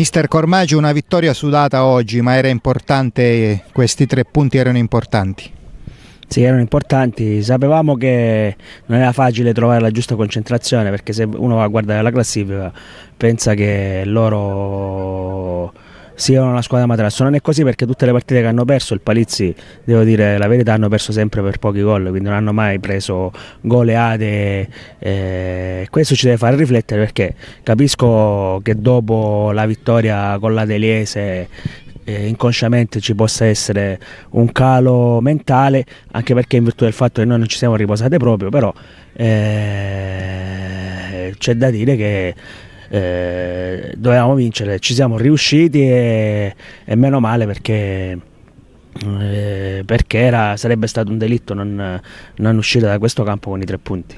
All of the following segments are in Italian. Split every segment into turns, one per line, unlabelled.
Mister Cormaggio,
una vittoria sudata oggi, ma era importante, eh, questi tre punti erano importanti. Sì, erano importanti. Sapevamo che non era facile trovare la giusta concentrazione perché se uno va a guardare la classifica pensa che loro siano una squadra materasso. Non è così perché tutte le partite che hanno perso, il Palizzi, devo dire la verità, hanno perso sempre per pochi gol, quindi non hanno mai preso goleate. Eh, questo ci deve far riflettere perché capisco che dopo la vittoria con la Deliese eh, inconsciamente ci possa essere un calo mentale, anche perché in virtù del fatto che noi non ci siamo riposate proprio, però eh, c'è da dire che eh, dovevamo vincere, ci siamo riusciti e, e meno male perché... Eh, perché era, sarebbe stato un delitto non, non uscire da questo campo con i tre punti.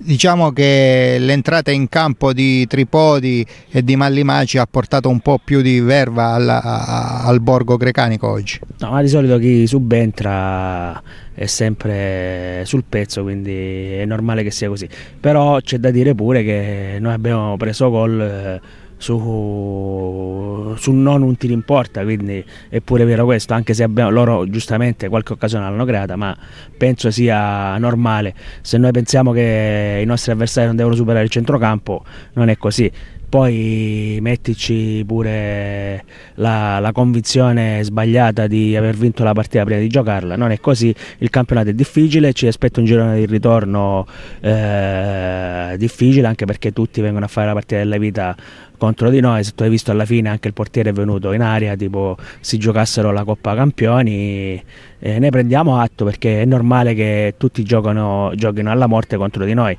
Diciamo che l'entrata in campo di Tripodi e di Mallimaci ha portato un po' più di verva alla, a, al borgo grecanico oggi. No, ma di solito chi subentra è sempre sul pezzo, quindi è normale che sia così. Però c'è da dire pure che noi abbiamo preso gol eh, su, sul non un tiro in porta, quindi è pure vero questo, anche se abbiamo, loro giustamente qualche occasione l'hanno creata, ma penso sia normale. Se noi pensiamo che i nostri avversari non devono superare il centrocampo, non è così poi mettici pure la, la, convinzione sbagliata di aver vinto la partita prima di giocarla, non è così, il campionato è difficile, ci aspetta un girone di ritorno eh, difficile anche perché tutti vengono a fare la partita della vita contro di noi, se tu hai visto alla fine anche il portiere è venuto in aria, tipo si giocassero la Coppa Campioni, eh, ne prendiamo atto perché è normale che tutti giocano, giochino alla morte contro di noi.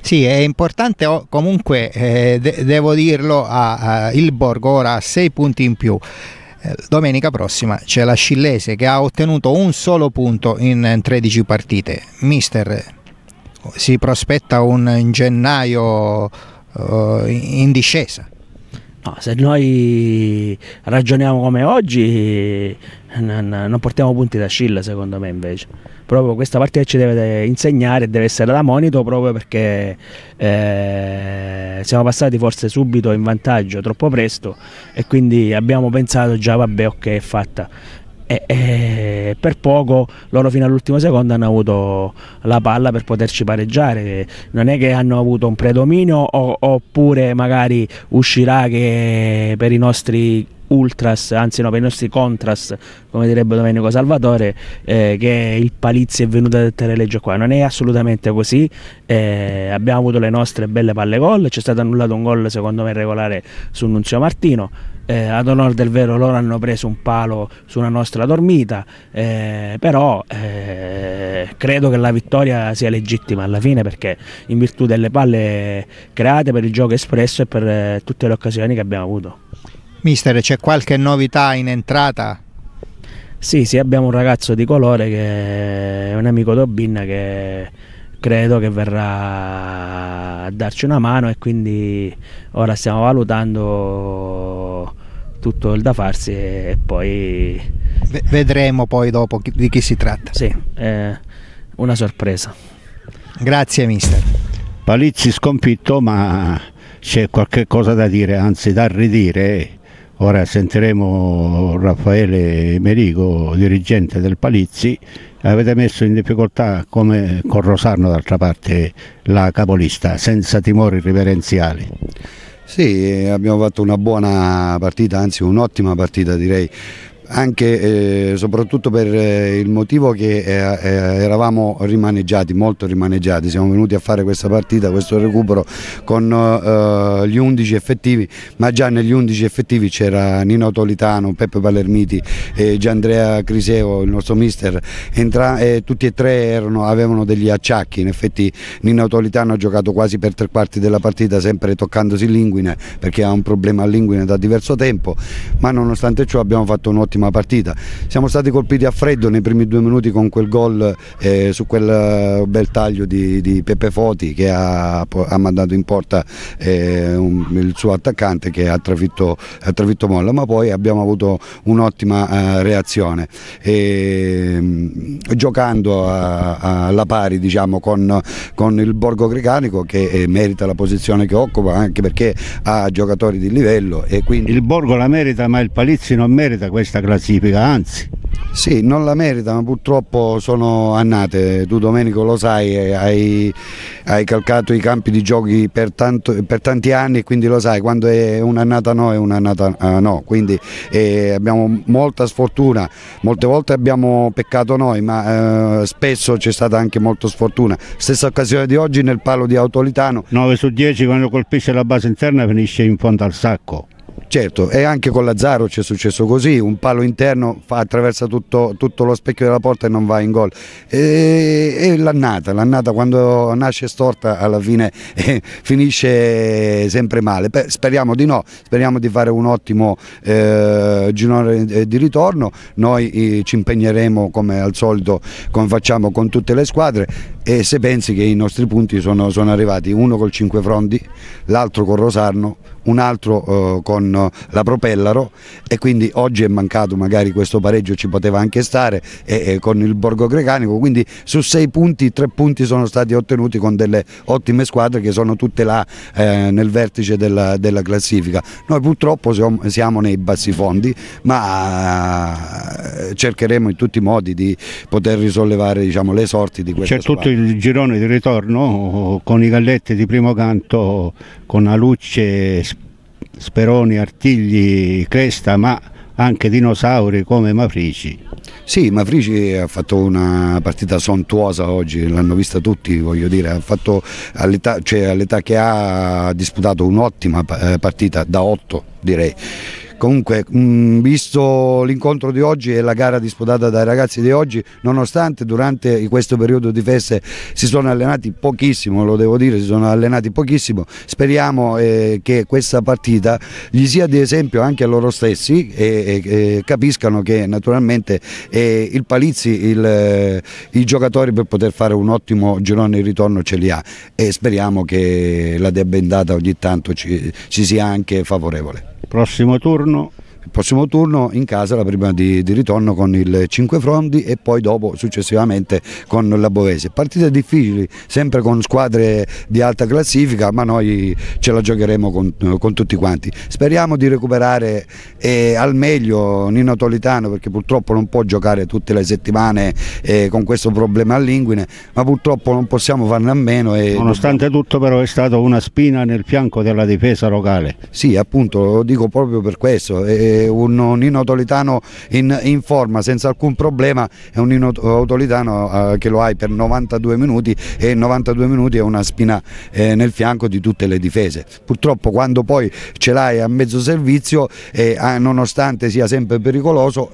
Sì, è importante oh, comunque, eh, de- devo dirlo, a, a il Borgo ora
ha 6 punti in più eh, domenica prossima c'è la Scillese che ha ottenuto un solo
punto in 13 eh, partite. Mister, si prospetta un eh, gennaio uh, in discesa. No, se noi ragioniamo come oggi non, non portiamo punti da Scilla secondo me invece proprio questa che ci deve insegnare deve essere da monito proprio perché eh, siamo passati forse subito in vantaggio troppo presto e quindi abbiamo pensato già vabbè ok è fatta e, e, per poco loro fino all'ultimo secondo hanno avuto la palla per poterci pareggiare non è che hanno avuto un predominio o, oppure magari uscirà che per i nostri ultras, anzi no, per i nostri contras, come direbbe Domenico Salvatore, eh, che il Palizzi è venuto a dettare legge qua. Non è assolutamente così. Eh, abbiamo avuto le nostre belle palle gol, c'è stato annullato un gol secondo me regolare su Nunzio Martino. Eh, ad onore del vero loro hanno preso un palo su una nostra dormita, eh, però eh, credo che la vittoria sia legittima alla fine perché in virtù delle palle create per il gioco espresso e per eh, tutte le occasioni che abbiamo avuto. Mister, c'è qualche novità in entrata? Sì, sì, abbiamo un ragazzo di colore che è un amico d'Obinna che credo che verrà a darci una mano e quindi ora stiamo valutando tutto il da farsi e poi... Vedremo poi dopo di chi si tratta. Sì, una sorpresa. Grazie mister.
Palizzi sconfitto ma c'è qualche cosa da dire, anzi da ridire Ora sentiremo Raffaele Merigo, dirigente del Palizzi, avete messo in difficoltà come con Rosarno d'altra parte la capolista,
senza timori riverenziali. Sì, abbiamo fatto una buona partita, anzi un'ottima partita direi, anche e eh, soprattutto per eh, il motivo che eh, eravamo rimaneggiati, molto rimaneggiati, siamo venuti a fare questa partita, questo recupero con gli 11 effettivi, ma già negli 11 effettivi c'era Nino Tolitano, Peppe Palermiti e Giandrea Criseo, il nostro mister, Entra e tutti e tre erano, avevano degli acciacchi, in effetti Nino Tolitano ha giocato quasi per tre quarti della partita sempre toccandosi l'inguine perché ha un problema all'inguine da diverso tempo, ma nonostante ciò abbiamo fatto un'ottima prossima partita. Siamo stati colpiti a freddo nei primi due minuti con quel gol eh, su quel bel taglio di, di Pepe Foti che ha, ha mandato in porta eh, un, il suo attaccante che ha trafitto, ha trafitto Molla, ma poi abbiamo avuto un'ottima eh, reazione. E, ehm, giocando alla pari diciamo, con, con, il Borgo Grecanico che eh, merita la posizione che occupa anche perché ha giocatori di livello. E quindi... Il Borgo la merita ma il Palizzi non merita questa classifica classifica, anzi. Sì, non la meritano, purtroppo sono annate, tu Domenico lo sai, eh, hai, hai calcato i campi di giochi per, tanto, per, tanti anni, quindi lo sai, quando è un'annata no è un'annata uh, no, quindi eh, abbiamo molta sfortuna, molte volte abbiamo peccato noi, ma eh, spesso c'è stata anche molta sfortuna. Stessa occasione di oggi nel palo di Autolitano. 9 su 10 quando colpisce la base interna finisce in fondo al sacco. Certo, e anche con Lazzaro ci è successo così, un palo interno attraversa tutto, tutto, lo specchio della porta e non va in gol. E, e l'annata, l'annata quando nasce storta alla fine eh, finisce sempre male. Speriamo di no, speriamo di fare un ottimo eh, girone eh, di ritorno, noi eh, ci impegneremo come al solito, come facciamo con tutte le squadre e se pensi che i nostri punti sono, sono arrivati uno col 5 Frondi, l'altro con Rosarno, un altro eh, con la Propellaro e quindi oggi è mancato magari questo pareggio ci poteva anche stare e, e con il Borgo Greganico, quindi su sei punti tre punti sono stati ottenuti con delle ottime squadre che sono tutte là eh, nel vertice della, della, classifica. Noi purtroppo siamo nei bassi fondi ma cercheremo in tutti i modi di poter risollevare diciamo, le sorti di questa C'è tutto
il girone di ritorno con i galletti di primo canto, con Alucce, Speroni, Artigli,
Cresta, ma anche dinosauri come Mafrici. Sì, Mafrici ha fatto una partita sontuosa oggi, l'hanno vista tutti, voglio dire, all'età, cioè, all che ha disputato un'ottima eh, partita da 8 direi. Comunque, mh, mm, visto l'incontro di oggi e la gara disputata dai ragazzi di oggi, nonostante durante questo periodo di feste si sono allenati pochissimo, lo devo dire, si sono allenati pochissimo, speriamo eh, che questa partita gli sia di esempio anche a loro stessi e, e, e capiscano che naturalmente eh, il Palizzi il, eh, i giocatori per poter fare un ottimo girone di ritorno ce li ha e speriamo che la debendata ogni tanto ci, ci sia anche favorevole prossimo turno il prossimo turno in casa la prima di, di ritorno con il 5 Frondi e poi dopo successivamente con la Bovese. Partite difficili, sempre con squadre di alta classifica, ma noi ce la giocheremo con, con tutti quanti. Speriamo di recuperare eh, al meglio Nino Tolitano perché purtroppo non può giocare tutte le settimane eh, con questo problema a linguine, ma purtroppo non possiamo farne a meno. E... Nonostante tutto però è stata una spina nel fianco della difesa locale. Sì, appunto, lo dico proprio per questo. Eh, un Nino Tolitano in, in forma senza alcun problema è un Nino Tolitano eh, che lo hai per 92 minuti e 92 minuti è una spina eh, nel fianco di tutte le difese. Purtroppo quando poi ce l'hai a mezzo servizio eh, nonostante sia sempre pericoloso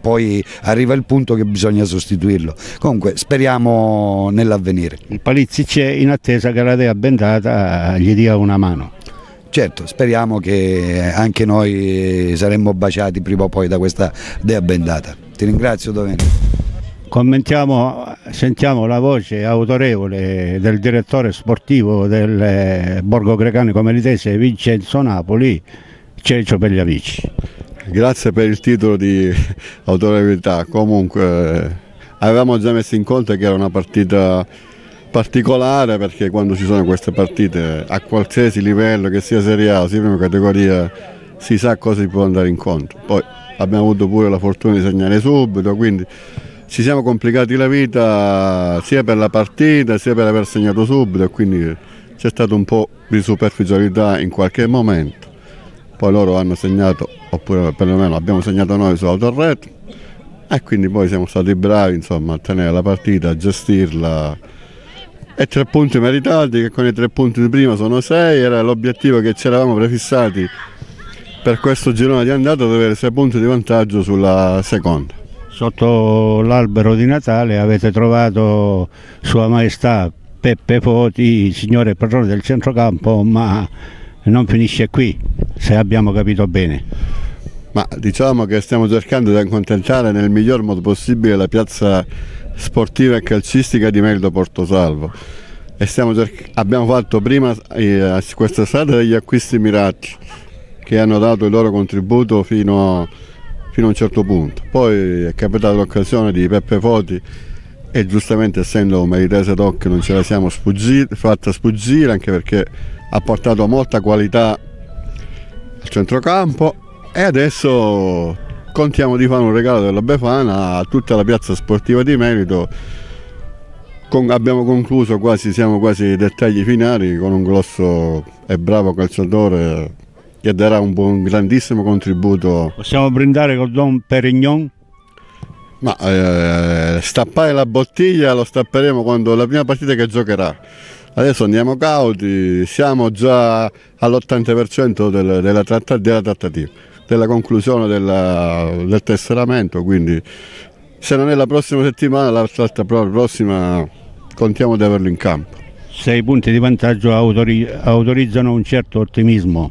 poi arriva il punto che bisogna sostituirlo. Comunque speriamo nell'avvenire. Il Palizzi c'è in attesa che la Dea Bendata eh, gli dia una mano. Certo, speriamo che anche noi saremmo baciati prima o poi da questa dea bendata. Ti ringrazio Domenico.
Commentiamo, sentiamo la voce autorevole del direttore sportivo del eh, Borgo Grecanico Melitese Vincenzo Napoli, Cecio Pegliavici.
Grazie per il titolo di autorevolità, comunque eh, avevamo già messo in conto che era una partita particolare perché quando ci sono queste partite a qualsiasi livello, che sia Serie A, o sia prima categoria, si sa cosa si può andare incontro. Poi abbiamo avuto pure la fortuna di segnare subito, quindi ci siamo complicati la vita sia per la partita sia per aver segnato subito e quindi c'è stato un po' di superficialità in qualche momento. Poi loro hanno segnato, oppure perlomeno abbiamo segnato noi su Autorret e quindi poi siamo stati bravi insomma, a tenere la partita, a gestirla e tre punti meritati che con i tre punti di prima sono sei, era l'obiettivo che ci eravamo prefissati per questo girone di andata di avere sei punti di vantaggio sulla seconda.
Sotto l'albero di Natale avete trovato Sua Maestà Peppe Foti, signore padrone del centrocampo, ma non finisce qui, se abbiamo capito bene.
Ma diciamo che stiamo cercando di accontentare nel miglior modo possibile la piazza sportiva e calcistica di Merito Portosalvo. E abbiamo fatto prima eh, questa strada degli acquisti mirati che hanno dato il loro contributo fino a, fino a un certo punto. Poi è capitata l'occasione di Peppe Foti e giustamente essendo un meritese doc non ce la siamo sfuggire, fatta sfuggire anche perché ha portato molta qualità al centrocampo e adesso contiamo di fare un regalo della Befana a tutta la piazza sportiva di merito. Con, abbiamo concluso quasi, siamo quasi ai dettagli finali con un grosso e bravo calciatore che darà un, un grandissimo contributo. Possiamo brindare col Don Perignon? Ma eh, stappare la bottiglia lo stapperemo quando la prima partita che giocherà. Adesso andiamo cauti, siamo già all'80% del, della, tratta, della trattativa della conclusione della, del tesseramento, quindi se non è la prossima settimana, l'altra prossima contiamo di averlo in campo. Sei punti di vantaggio autori, autorizzano un certo ottimismo.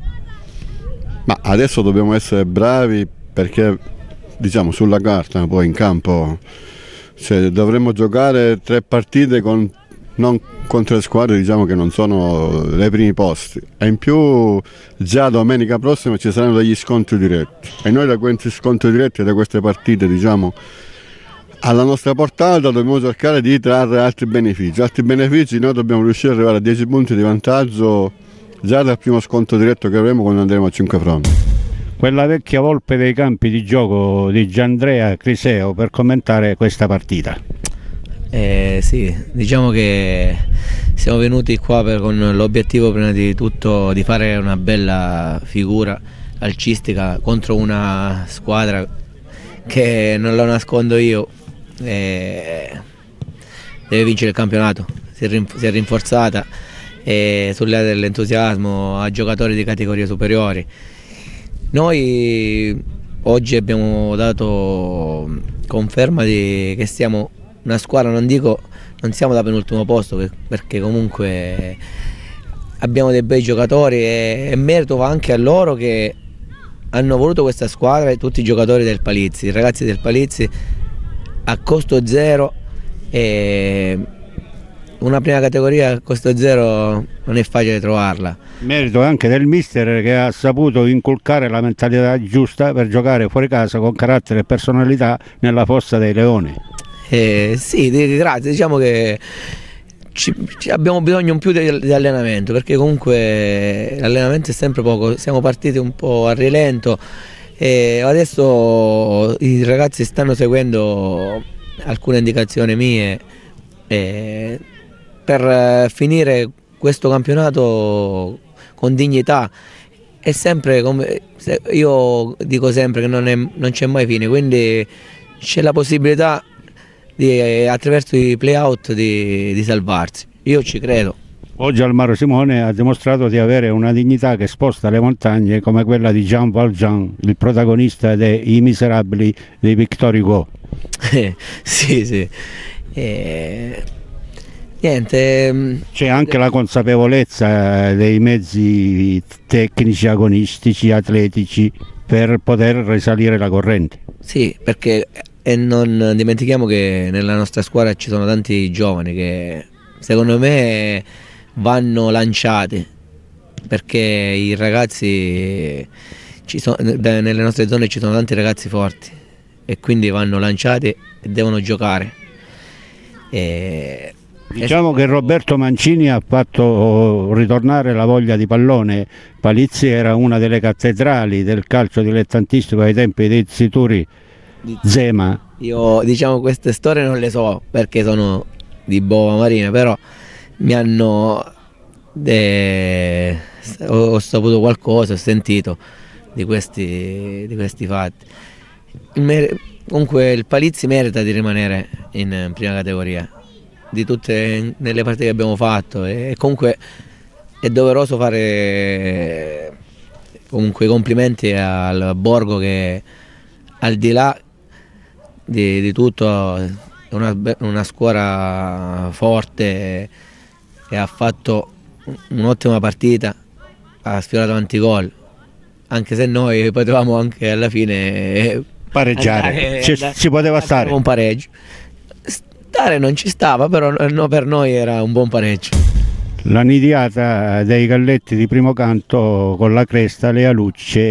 Ma adesso dobbiamo essere bravi perché diciamo sulla carta, poi in campo cioè, dovremmo giocare tre partite con non contro le squadre diciamo che non sono dai primi posti e in più già domenica prossima ci saranno degli scontri diretti e noi da questi scontri diretti da queste partite diciamo alla nostra portata dobbiamo cercare di trarre altri benefici altri benefici noi dobbiamo riuscire ad arrivare a 10 punti di vantaggio già dal primo scontro diretto che avremo quando andremo a 5 fronti
quella vecchia volpe dei campi di gioco di Giandrea Criseo per commentare questa partita
eh, sì, diciamo che siamo venuti qua per, con l'obiettivo prima di tutto di fare una bella figura calcistica contro una squadra che non lo nascondo io, eh, deve vincere il campionato, si è, rinforzata eh, sull'idea dell'entusiasmo a giocatori di categorie superiori. Noi oggi abbiamo dato conferma di, che stiamo una squadra, non dico, non siamo da penultimo posto perché comunque abbiamo dei bei giocatori e, e merito va anche a loro che hanno voluto questa squadra e tutti i giocatori del Palizzi, i ragazzi del Palizzi a costo zero e una prima categoria a costo zero non è facile trovarla.
Merito anche del mister che ha saputo inculcare la mentalità giusta per giocare fuori casa con carattere e personalità nella fossa dei leoni. Eh,
sì, grazie, diciamo che ci, ci abbiamo bisogno in più di, di, allenamento perché comunque l'allenamento è sempre poco, siamo partiti un po' a rilento e adesso i ragazzi stanno seguendo alcune indicazioni mie e per eh, finire questo campionato con dignità è sempre come io dico sempre che non c'è mai fine quindi c'è la possibilità di, eh, attraverso i playout di, di salvarsi. Io ci credo. Oggi Almaro Simone
ha dimostrato di avere una dignità che sposta le montagne come quella di Jean Valjean, il protagonista dei I Miserabili di Victor Hugo. sì, sì. E... Niente. Mm, C'è anche la consapevolezza eh, dei mezzi tecnici, agonistici, atletici per
poter risalire la corrente. Sì, perché e non dimentichiamo che nella nostra squadra ci sono tanti giovani che secondo me vanno lanciati perché i ragazzi sono, nelle nostre zone ci sono tanti ragazzi forti e quindi vanno lanciati e devono giocare. E Diciamo
che Roberto Mancini ha fatto ritornare la voglia di pallone. Palizzi era una delle cattedrali del calcio dilettantistico ai tempi dei Zituri Zema.
Io diciamo queste storie non le so perché sono di Bova Marina, però mi hanno... De... ho saputo qualcosa, ho sentito di questi, di questi fatti. Mer... comunque il Palizzi merita di rimanere in prima categoria, di tutte le partite che abbiamo fatto e comunque è doveroso fare comunque i complimenti al Borgo che al di là di, di tutto, è una, una, squadra forte e ha fatto un'ottima partita, ha sfiorato tanti gol, anche se noi potevamo anche alla fine pareggiare, andare, ci, andare, ci, poteva stare un pareggio. Stare non ci stava, però no, per noi era un buon pareggio. La nidiata
dei galletti di primo canto con la cresta, le alucce,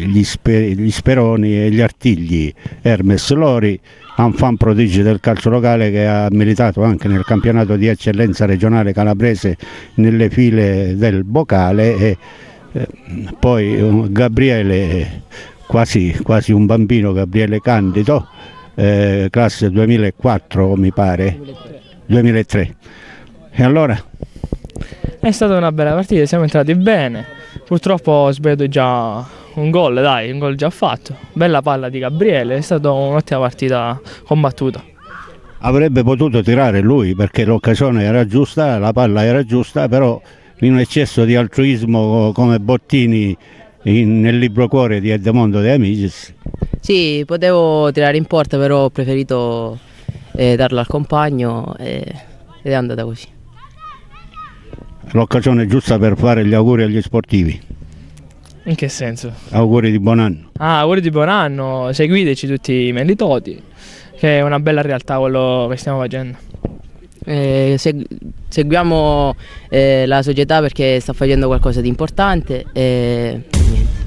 gli, sper gli speroni e gli artigli. Hermes Lori, un fan prodigio del calcio locale che ha militato anche nel campionato di eccellenza regionale calabrese nelle file del Bocale e eh, poi uh, Gabriele, quasi, quasi un bambino, Gabriele Candido, eh, classe 2004 mi pare, 2003. E allora
è stata una bella partita, siamo entrati bene. Purtroppo ho sbagliato già un gol, dai, un gol già fatto. Bella palla di Gabriele, è stata un'ottima partita combattuta. Avrebbe
potuto tirare lui perché l'occasione era giusta, la palla era giusta, però in un eccesso di altruismo come Bottini in, nel libro cuore di Edmondo De Amicis.
Sì, potevo tirare in porta, però ho preferito eh, darla al compagno eh, ed è andata così
l'occasione giusta per fare gli auguri agli sportivi.
In che senso?
Auguri di buon anno.
Ah, auguri di buon anno, seguiteci tutti i Menditoti, che è una bella realtà quello che stiamo
facendo. Eh, seg seguiamo eh, la società perché sta facendo qualcosa di importante e eh, niente.